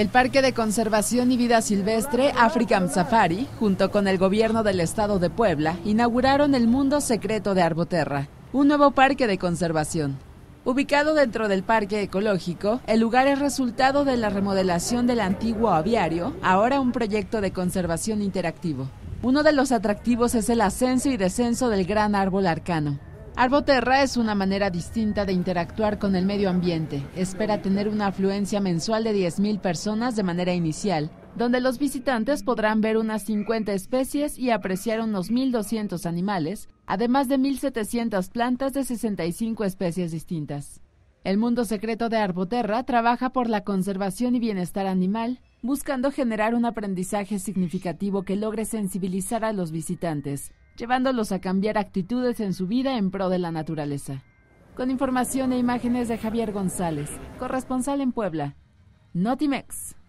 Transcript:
El Parque de Conservación y Vida Silvestre African Safari, junto con el gobierno del estado de Puebla, inauguraron el Mundo Secreto de Arboterra, un nuevo parque de conservación. Ubicado dentro del parque ecológico, el lugar es resultado de la remodelación del antiguo aviario, ahora un proyecto de conservación interactivo. Uno de los atractivos es el ascenso y descenso del gran árbol arcano, Arboterra es una manera distinta de interactuar con el medio ambiente. Espera tener una afluencia mensual de 10.000 personas de manera inicial, donde los visitantes podrán ver unas 50 especies y apreciar unos 1.200 animales, además de 1.700 plantas de 65 especies distintas. El mundo secreto de Arboterra trabaja por la conservación y bienestar animal, buscando generar un aprendizaje significativo que logre sensibilizar a los visitantes llevándolos a cambiar actitudes en su vida en pro de la naturaleza. Con información e imágenes de Javier González, corresponsal en Puebla. Notimex.